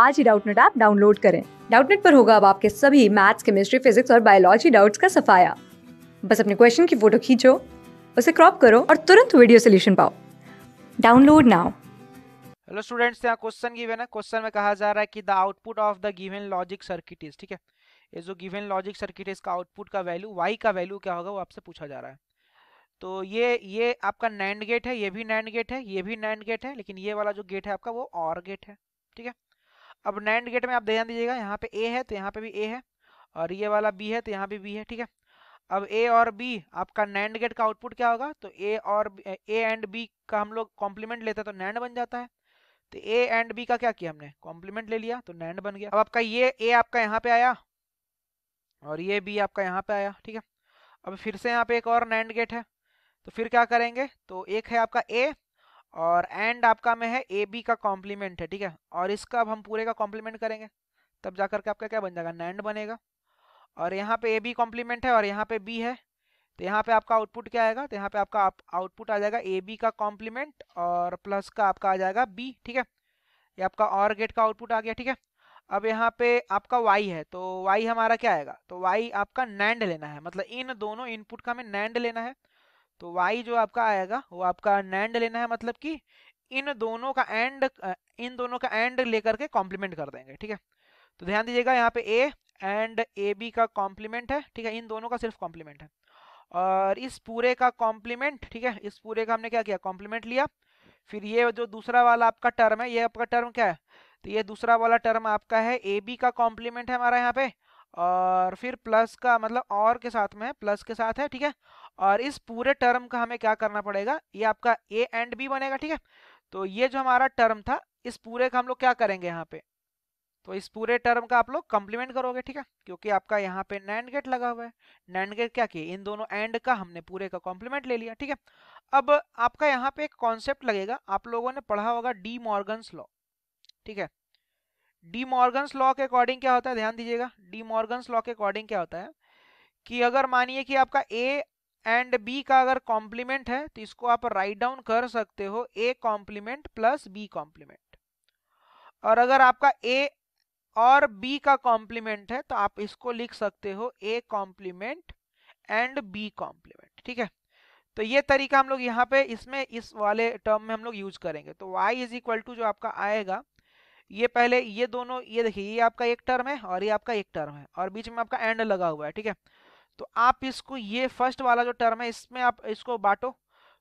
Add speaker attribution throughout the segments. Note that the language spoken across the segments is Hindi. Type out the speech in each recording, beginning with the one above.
Speaker 1: आज ही डाउटनेट ऐप डाउनलोड करें डाउटनेट पर होगा अब आपके सभी मैथ्स केमिस्ट्री फिजिक्स और बायोलॉजी डाउट्स का सफाया बस अपने क्वेश्चन की फोटो खींचो उसे क्रॉप करो और तुरंत वीडियो सोल्यूशन पाओ डाउनलोड नाउ हेलो स्टूडेंट्स यहाँ क्वेश्चन गिवन है क्वेश्चन में कहा जा रहा है कि the output of the given logic circuit is ठीक है ये जो गिवन लॉजिक सर्किट है इसका आउटपुट का वैल्यू वाई का वैल्यू क्या होगा वो आपसे पूछा जा रहा है तो ये ये आपका नैंड गेट है ये भी नैंड गेट है ये भी नैंड गेट है लेकिन ये वाला जो गेट है आपका वो और गेट है ठीक है अब नैंड गेट में आप ध्यान दीजिएगा यहाँ पे ए है तो यहाँ पे भी ए है और ये वाला बी है तो यहाँ पे बी है ठीक है अब ए और बी आपका नैंड गेट का आउटपुट क्या होगा तो ए और ए एंड बी का हम लोग कॉम्प्लीमेंट लेते हैं तो नैंड बन जाता है तो ए एंड बी का क्या किया हमने कॉम्प्लीमेंट ले लिया तो नैंड बन गया अब आपका ये ए आपका यहाँ पे आया और ये बी आपका यहाँ पे आया ठीक है अब फिर से यहाँ पे एक और नैंड गेट है तो फिर क्या करेंगे तो एक है आपका ए और एंड आपका में है ए बी का कॉम्प्लीमेंट है ठीक है और इसका अब हम पूरे का कॉम्प्लीमेंट करेंगे तब जा करके आपका क्या बन जाएगा नैंड बनेगा और यहाँ पे ए बी कॉम्प्लीमेंट है और यहाँ पे बी है तो यहाँ पे आपका आउटपुट क्या आएगा तो यहाँ पे आपका आउटपुट आ जाएगा ए बी का कॉम्प्लीमेंट और प्लस का आपका आ जाएगा बी ठीक है ये आपका और गेट का आउटपुट आ गया ठीक है अब यहाँ पे आपका वाई है तो वाई हमारा क्या आएगा तो वाई आपका नैंड लेना है मतलब इन दोनों इनपुट का हमें नैंड लेना है तो वाई जो आपका आएगा वो आपका नैंड लेना है मतलब कि इन दोनों का एंड इन दोनों का एंड लेकर के कॉम्प्लीमेंट कर देंगे ठीक है तो ध्यान दीजिएगा यहाँ पे ए एंड ए बी का कॉम्प्लीमेंट है ठीक है इन दोनों का सिर्फ कॉम्प्लीमेंट है और इस पूरे का कॉम्प्लीमेंट ठीक है इस पूरे का हमने क्या किया कॉम्प्लीमेंट लिया फिर ये जो दूसरा वाला आपका टर्म है ये आपका टर्म क्या है तो ये दूसरा वाला टर्म आपका है ए बी का कॉम्प्लीमेंट है हमारा यहाँ पे और फिर प्लस का मतलब और के साथ में प्लस के साथ है ठीक है और इस पूरे टर्म का हमें क्या करना पड़ेगा ये आपका ए एंड बी बनेगा ठीक है तो ये जो हमारा टर्म था इस पूरे का हम लोग क्या करेंगे यहाँ पे तो इस पूरे टर्म का आप लोग कंप्लीमेंट करोगे ठीक है क्योंकि आपका यहाँ पे नैंड गेट लगा हुआ है नैंड गेट क्या किया इन दोनों एंड का हमने पूरे का कॉम्प्लीमेंट ले लिया ठीक है अब आपका यहाँ पे एक कॉन्सेप्ट लगेगा आप लोगों ने पढ़ा होगा डी मॉर्गन्स लॉ ठीक है डी मॉर्गन्स लॉ के अकॉर्डिंग क्या होता है ध्यान दीजिएगा डी मॉर्गन्स लॉ के अकॉर्डिंग क्या होता है कि अगर मानिए कि आपका ए एंड बी का अगर कॉम्प्लीमेंट है तो इसको आप राइट डाउन कर सकते हो A complement plus B complement और अगर आपका ए और बी का कॉम्प्लीमेंट है तो आप इसको लिख सकते हो A complement and B complement ठीक है तो ये तरीका हम लोग यहाँ पे इसमें इस वाले टर्म में हम लोग यूज करेंगे तो y इज इक्वल टू जो आपका आएगा ये पहले ये दोनों ये देखिए ये आपका एक टर्म है और ये आपका एक टर्म है और बीच में आपका एंड लगा हुआ है ठीक है तो आप इसको ये फर्स्ट वाला जो टर्म है इसमें आप इसको बांटो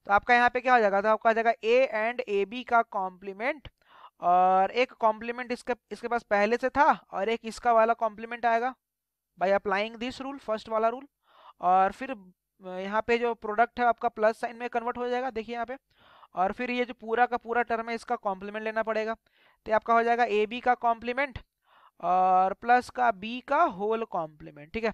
Speaker 1: तो आपका यहाँ पे क्या हो जाएगा तो आपका आ जाएगा ए एंड ए बी का कॉम्प्लीमेंट और एक कॉम्प्लीमेंट इसके इसके पास पहले से था और एक इसका वाला कॉम्प्लीमेंट आएगा by applying this rule first वाला रूल और फिर यहाँ पे जो प्रोडक्ट है आपका प्लस साइन में कन्वर्ट हो जाएगा देखिए यहाँ पे और फिर ये जो पूरा का पूरा टर्म है इसका कॉम्प्लीमेंट लेना पड़ेगा तो आपका हो जाएगा ए बी का कॉम्प्लीमेंट और प्लस का बी का होल कॉम्प्लीमेंट ठीक है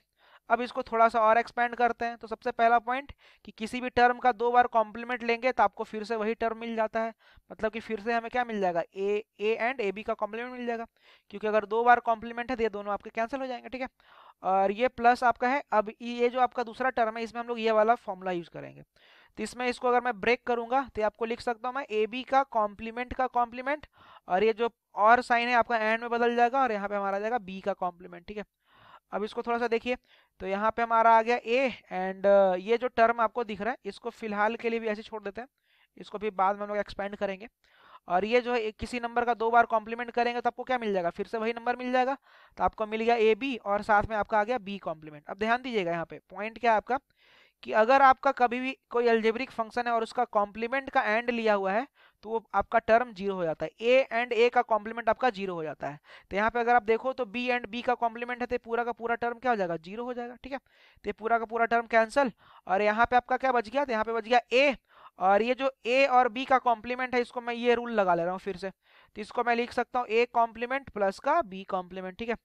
Speaker 1: अब इसको थोड़ा सा और एक्सपेंड करते हैं तो सबसे पहला पॉइंट कि किसी भी टर्म का दो बार कॉम्प्लीमेंट लेंगे तो आपको फिर से वही टर्म मिल जाता है मतलब कि फिर से हमें क्या मिल जाएगा A A and A B का कॉम्प्लीमेंट मिल जाएगा क्योंकि अगर दो बार कॉम्प्लीमेंट है तो ये दोनों आपके कैंसिल हो जाएंगे ठीक है और ये प्लस आपका है अब ये जो आपका दूसरा टर्म है इसमें हम लोग ये वाला फॉर्मूला यूज करेंगे तो इसमें इसको अगर मैं ब्रेक करूंगा तो आपको लिख सकता हूँ मैं ए बी का कॉम्प्लीमेंट का कॉम्प्लीमेंट और ये जो और साइन है आपका एंड में बदल जाएगा और यहाँ पे हमारा जाएगा बी का कॉम्प्लीमेंट ठीक है अब इसको थोड़ा सा देखिए तो यहाँ पे हमारा आ गया ए एंड uh, ये जो टर्म आपको दिख रहा है इसको फिलहाल के लिए भी ऐसे छोड़ देते हैं इसको भी बाद में हम लोग एक्सपेंड करेंगे और ये जो है किसी नंबर का दो बार कॉम्प्लीमेंट करेंगे तो आपको क्या मिल जाएगा फिर से वही नंबर मिल जाएगा तो आपको मिल गया ए बी और साथ में आपका आ गया बी कॉम्प्लीमेंट अब ध्यान दीजिएगा यहाँ पे पॉइंट क्या है आपका कि अगर आपका कभी भी कोई एल्जेब्रिक फंक्शन है और उसका कॉम्प्लीमेंट का एंड लिया हुआ है तो वो आपका टर्म जीरो हो जाता है ए एंड ए का कॉम्प्लीमेंट आपका जीरो हो जाता है तो यहाँ पे अगर आप देखो तो बी एंड बी का कॉम्प्लीमेंट है तो पूरा का पूरा टर्म क्या हो जाएगा जीरो हो जाएगा ठीक है तो पूरा का पूरा टर्म कैंसिल और यहाँ पे आपका क्या बच गया तो यहाँ पे बच गया ए और ये जो ए और बी का कॉम्प्लीमेंट है इसको मैं ये रूल लगा ले रहा हूँ फिर से तो इसको मैं लिख सकता हूँ ए कॉम्प्लीमेंट प्लस का बी कॉम्प्लीमेंट ठीक है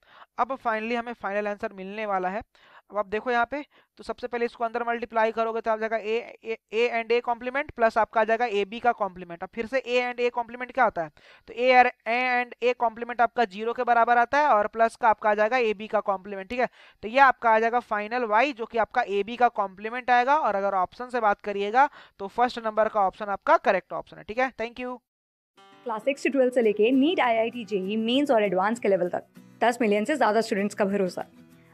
Speaker 1: अब फाइनली हमें फाइनल आंसर मिलने वाला है अब आप देखो यहाँ पे तो सबसे पहले इसको अंदर मल्टीप्लाई करोगे तो आप जाएगा A A and A complement plus आपका आ जाएगा ए बी का कॉम्प्लीमेंट अब फिर से ए एंड ए कॉम्प्लीमेंट क्या होता है तो ए एंड ए कॉम्प्लीमेंट आपका जीरो के बराबर आता है और प्लस का आपका आ जाएगा ए बी का कॉम्प्लीमेंट ठीक है तो ये आपका आ जाएगा फाइनल वाई जो कि आपका ए बी का कॉम्प्लीमेंट आएगा और अगर ऑप्शन से बात करिएगा तो फर्स्ट नंबर का ऑप्शन आपका करेक्ट ऑप्शन है ठीक है थैंक यू क्लास सिक्स से ट्वेल्थ से लेके NEET I I T JEE mains और एडवांस के लेवल तक दस मिलियन से ज़्यादा स्टूडेंट्स का भरोसा